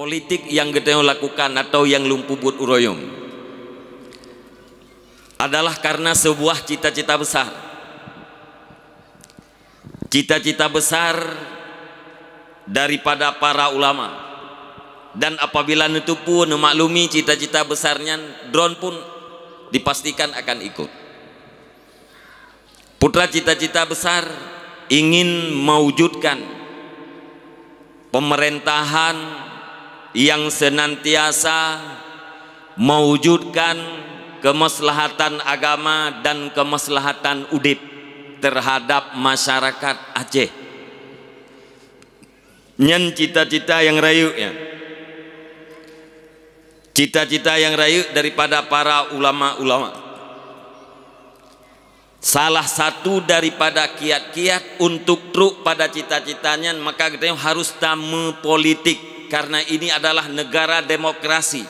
politik yang kita lakukan atau yang buat uroyom adalah karena sebuah cita-cita besar cita-cita besar daripada para ulama dan apabila itu pun cita-cita besarnya drone pun dipastikan akan ikut putra cita-cita besar ingin mewujudkan pemerintahan yang senantiasa mewujudkan kemaslahatan agama dan kemaslahatan UDIP terhadap masyarakat Aceh. Nyen cita-cita yang rayu ya. Cita-cita yang rayu daripada para ulama-ulama. Salah satu daripada kiat-kiat untuk truk pada cita-citanya maka kita harus tamu politik karena ini adalah negara demokrasi.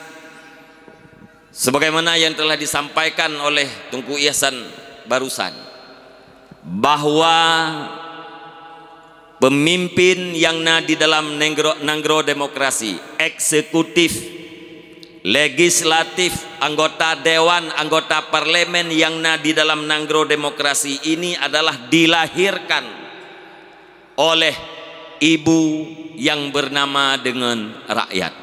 Sebagaimana yang telah disampaikan oleh Tunku Ihsan barusan bahwa pemimpin yang na di dalam nanggro, nanggro demokrasi, eksekutif, legislatif, anggota dewan, anggota parlemen yang na di dalam nanggro demokrasi ini adalah dilahirkan oleh ibu yang bernama dengan rakyat.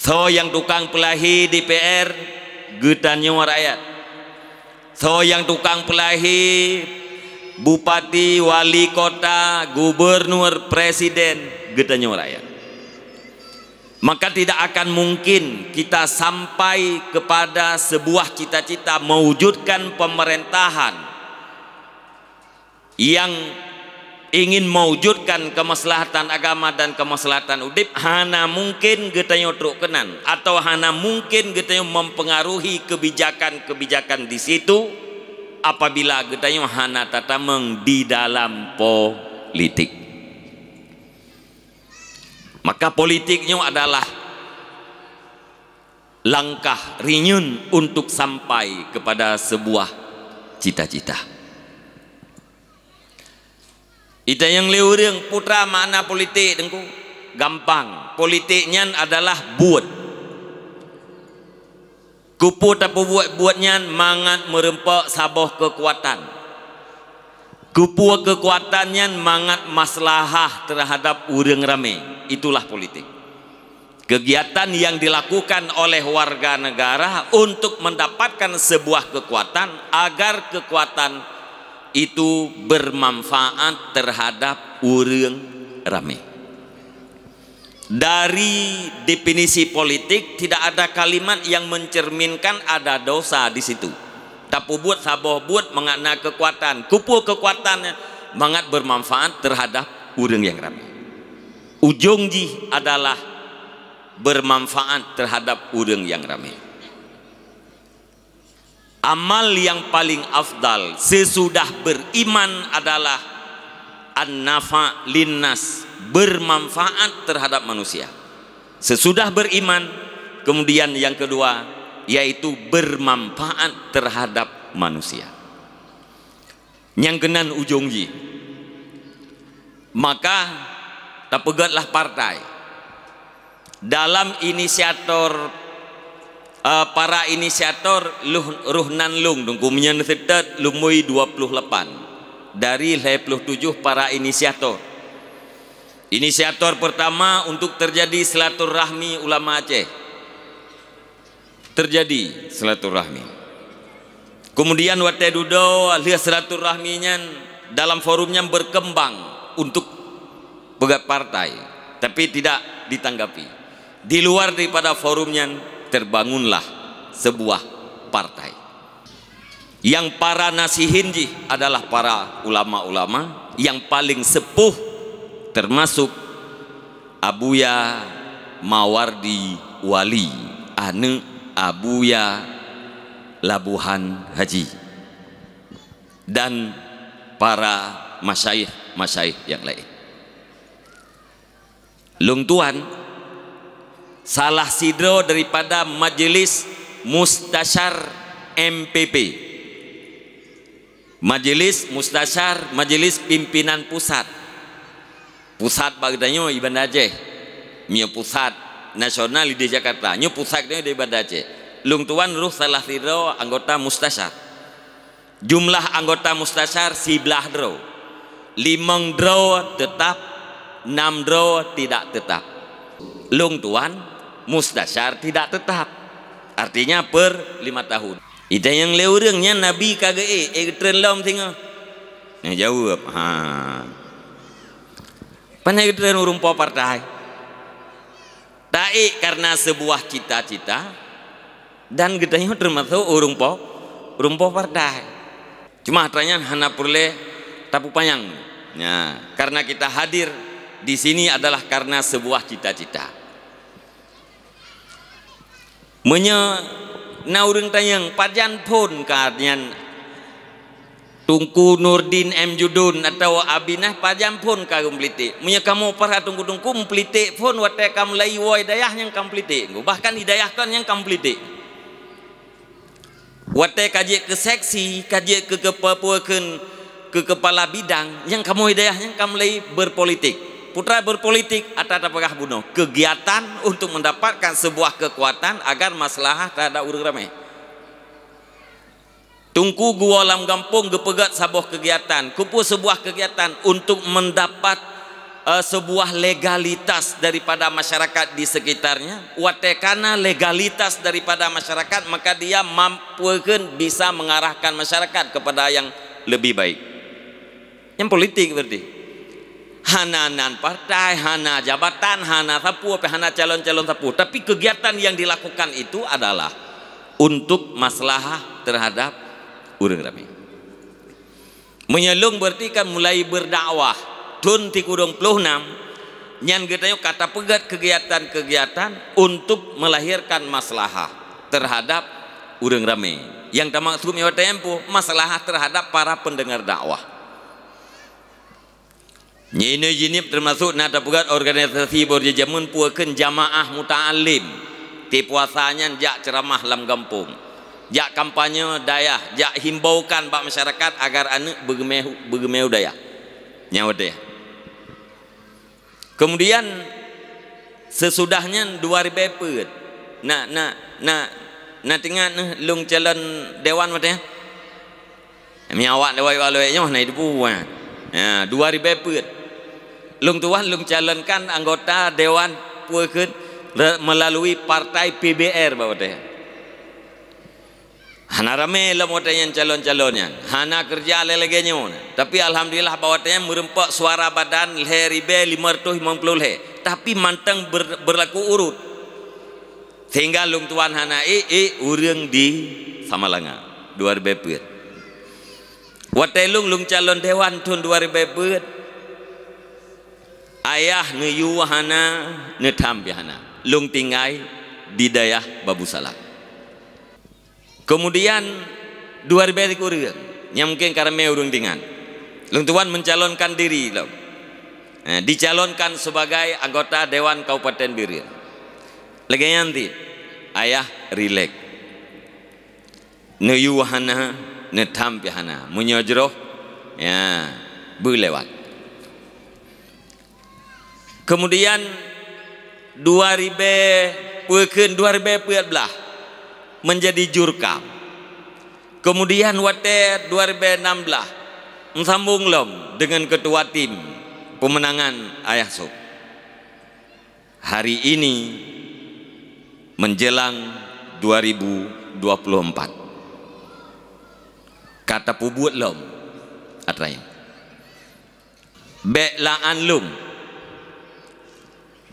So yang tukang pelahi DPR getanya rakyat. So yang tukang pelahi bupati, wali kota, gubernur, presiden getanya rakyat. Maka tidak akan mungkin kita sampai kepada sebuah cita-cita mewujudkan pemerintahan yang ingin mewujudkan kemaslahatan agama dan kemaslahatan udip hana mungkin getanyo kenan atau hana mungkin getanya mempengaruhi kebijakan-kebijakan di situ apabila getanya hana tatameng di dalam politik maka politiknya adalah langkah rinyun untuk sampai kepada sebuah cita-cita Ita yang leureng putra mana politik dengku gampang. Politiknya adalah buat. Kupu tapi buat buatnya mangan merempok saboh kekuatan. Kupu kekuatannya mangan maslahah terhadap urang rame. Itulah politik. Kegiatan yang dilakukan oleh warga negara untuk mendapatkan sebuah kekuatan agar kekuatan itu bermanfaat terhadap urung rame. Dari definisi politik tidak ada kalimat yang mencerminkan ada dosa di situ. Tapi buat saboh buat mengakna kekuatan, kupu kekuatannya mangat bermanfaat terhadap urung yang rame. Ujung adalah bermanfaat terhadap urung yang rame. Amal yang paling afdal sesudah beriman adalah annafa linnas, bermanfaat terhadap manusia. Sesudah beriman, kemudian yang kedua yaitu bermanfaat terhadap manusia. Yang kenan ujungji. Maka tapegatlah partai dalam inisiator uh, para inisiator Luh, Ruhnan Lung dungkumnya netetet lumui 28 dari 57 para inisiator inisiator pertama untuk terjadi silaturahmi ulama Aceh terjadi silaturahmi kemudian wate dudo alias silaturahminya dalam forumnya berkembang untuk pegat partai tapi tidak ditanggapi di luar daripada forumnya terbangunlah sebuah partai. Yang para nasihinji adalah para ulama-ulama yang paling sepuh termasuk Abuya Mawardi Wali Ane Abuya Labuhan Haji dan para masyayikh masyayikh yang lain. Lung Tuan salah sidro daripada majelis mustasyar MPP majelis mustasyar majelis pimpinan pusat pusat Bagdanyo ibadah Aceh pusat nasional di Jakarta nyo pusatnya di ibadah Aceh lung tuan ruh salah sidro anggota mustasyar jumlah anggota mustasyar siblah dro limang dro tetap enam dro tidak tetap lung tuan musdasyar tidak tetap artinya per lima tahun itu yang leurengnya nabi kage eh, eh lom tinggal yang jawab ha panai kita urung po partai tai karena sebuah cita-cita dan gedenya termasuk urung po urung po partai cuma tanya hana perle tapu panjang ya karena kita hadir di sini adalah karena sebuah cita-cita Menya naurun tayang pajan pun kadian Tungku Nurdin M Judun atau Abinah pajam pun kagum pliti. Munya kamu parah tungku tungku mpliti pun wate kamu lay woi dayah yang kamu pliti. Bahkan hidayah yang kamu pliti. Wate kaji ke seksi, kaji ke kepapuakan, ke kepala bidang yang kamu hidayah yang kamu layu berpolitik. Putra berpolitik atau apakah bunuh? Kegiatan untuk mendapatkan sebuah kekuatan agar masalah terhadap urang ramai. Tungku gua lam gampung gepegat sebuah kegiatan, kupu sebuah kegiatan untuk mendapat uh, sebuah legalitas daripada masyarakat di sekitarnya. Watekana legalitas daripada masyarakat, maka dia mampu bisa mengarahkan masyarakat kepada yang lebih baik. Yang politik berarti hananan partai, hana jabatan, hana sapu, hana calon-calon sapu. Tapi kegiatan yang dilakukan itu adalah untuk maslahah terhadap urang rame. Menyelung berarti kan mulai berdakwah. Tun ti kudung enam nyan kata pegat kegiatan-kegiatan untuk melahirkan maslahah terhadap urang rame. Yang tamak sumi tempo maslahah terhadap para pendengar dakwah Nyine jinip termasuk na tapugat organisasi borja jamun puakeun jamaah muta'allim. Ti puasanya jak ceramah lam kampung. Jak kampanye dayah, jak himbaukan ba masyarakat agar anak bergemeh bergemeh dayah. Nyawa deh. Kemudian sesudahnya 2000 nah nah nah nah na tengah nah, lung calon dewan mate. Ami awak lewai waloe nyoh na ya, dua ribu 2000 Lung tuan lung calonkan anggota dewan puakeun melalui partai PBR bawa teh. Hana rame lah yang calon-calonnya. Hana kerja lelegenya mana. Tapi Alhamdulillah bawa teh merempak suara badan leheribe lima ratus lima puluh leh. Tapi manteng ber, berlaku urut. Sehingga lung tuan hana i eh, i eh, urung di Samalanga dua ribu empat. Watelung lung calon dewan tahun dua ribu ayah ngeyuwahana netambihana lung tingai didayah babu salah kemudian dua ribu kurir yang mungkin karena meurung tingan lung tuan mencalonkan diri lo nah, dicalonkan sebagai anggota Dewan Kabupaten Birir lagi nanti ayah rilek ngeyuwahana netampihana munyojroh ya bulewat kemudian 2000 puyat belah menjadi jurkam kemudian wate 2016 sambung lom dengan ketua tim pemenangan ayah sub hari ini menjelang 2024 kata pubuat lom artinya bek laan lum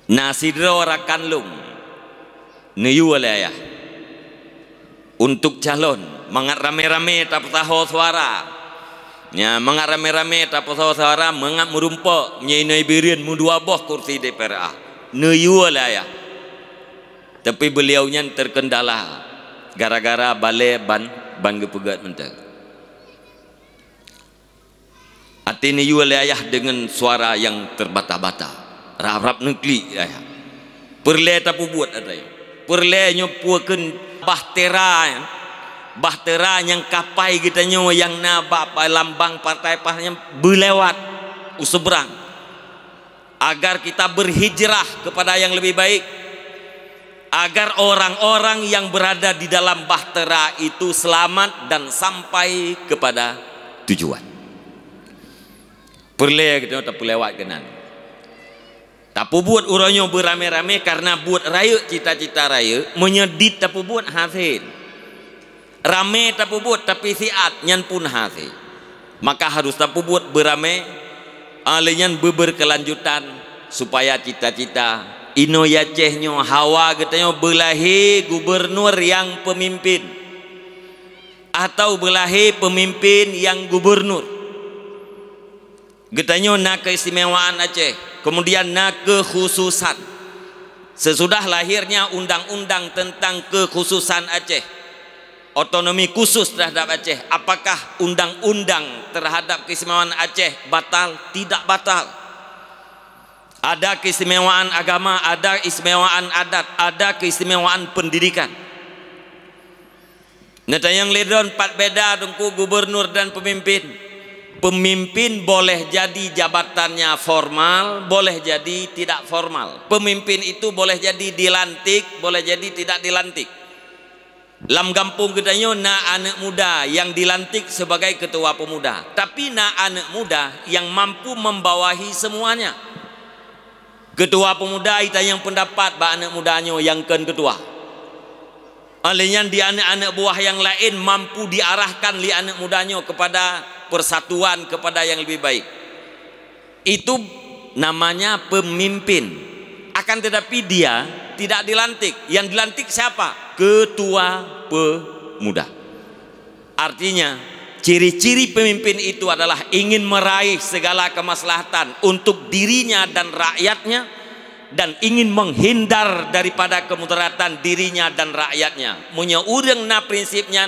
na sidro rakan lum niyu wale untuk calon mengat rame-rame tak petaho suara nya mengat rame-rame tak petaho suara mengat merumpa nyai-nyai birin mu boh kursi DPRA niyu wale tapi beliau nyan terkendala gara-gara balai ban bangga pegat mentah hati niyu wale dengan suara yang terbata-bata rap-rap nukli ayah. Ya. Perlai tapu buat adai. Ya. Perlai nyopuakan bahtera ayah. Bahtera yang kapai kita nyawa yang nabak lambang partai pasnya belewat useberang. Agar kita berhijrah kepada yang lebih baik. Agar orang-orang yang berada di dalam bahtera itu selamat dan sampai kepada tujuan. Perlai kita tak lewat kenan tapi buat orangnya berame-rame karena buat raya cita-cita raya menyedit tapi buat hasil rame tapi buat tapi siat nyan pun hasil maka harus tapi buat alian beber kelanjutan supaya cita-cita ino yacehnya hawa getanya belahi gubernur yang pemimpin atau belahi pemimpin yang gubernur kita tanya nak keistimewaan Aceh kemudian nak kekhususan sesudah lahirnya undang-undang tentang kekhususan Aceh otonomi khusus terhadap Aceh apakah undang-undang terhadap keistimewaan Aceh batal tidak batal ada keistimewaan agama ada keistimewaan adat ada keistimewaan pendidikan Nah, yang lidon pat beda dengku gubernur dan pemimpin. Pemimpin boleh jadi jabatannya formal, boleh jadi tidak formal. Pemimpin itu boleh jadi dilantik, boleh jadi tidak dilantik. Lam kampung kitanya na anak muda yang dilantik sebagai ketua pemuda, tapi na anak muda yang mampu membawahi semuanya. Ketua pemuda itu yang pendapat ba anak mudanya yang ken ketua. Alinya di anak-anak buah yang lain mampu diarahkan li anak mudanya kepada persatuan kepada yang lebih baik itu namanya pemimpin akan tetapi dia tidak dilantik yang dilantik siapa ketua pemuda artinya ciri-ciri pemimpin itu adalah ingin meraih segala kemaslahatan untuk dirinya dan rakyatnya dan ingin menghindar daripada kemudaratan dirinya dan rakyatnya punya urang na prinsipnya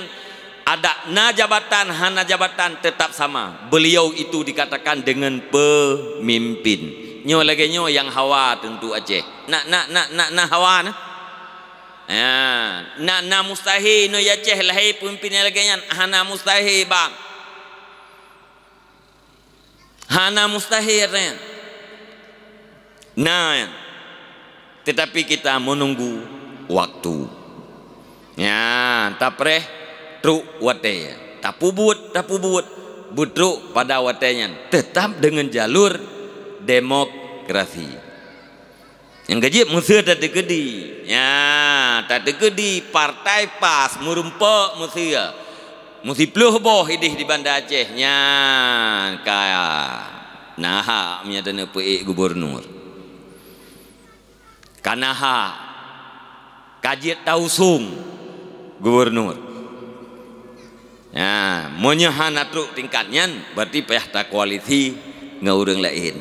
ada na jabatan hana jabatan tetap sama beliau itu dikatakan dengan pemimpin nyo lagi nyo yang hawa tentu aje. nak nak nak nak nak hawa nah ya. nak nak mustahil no ya Aceh lahi pemimpin yang lagi nyan hana mustahil bang hana mustahil ren nah tetapi kita menunggu waktu ya tapreh truk watenya tapu buat tapu buat butruk pada watenya tetap dengan jalur demokrasi yang gaji musuh ada tegedi ya tadi gedi partai pas murumpo musia ya peluh boh idih di Bandar Aceh ya kaya nah amnya dana puik gubernur kanaha kajit tausung gubernur Nah, ya, monyohan tingkatnya berarti payah tak kualiti ngaureng lain.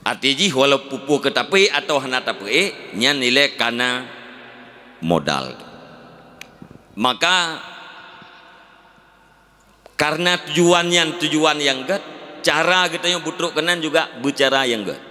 Atiji walau pupu ketapi atau hana nya nilai karena modal. Maka karena tujuannya tujuan yang get, cara kita yang butuh kenan juga bicara yang get.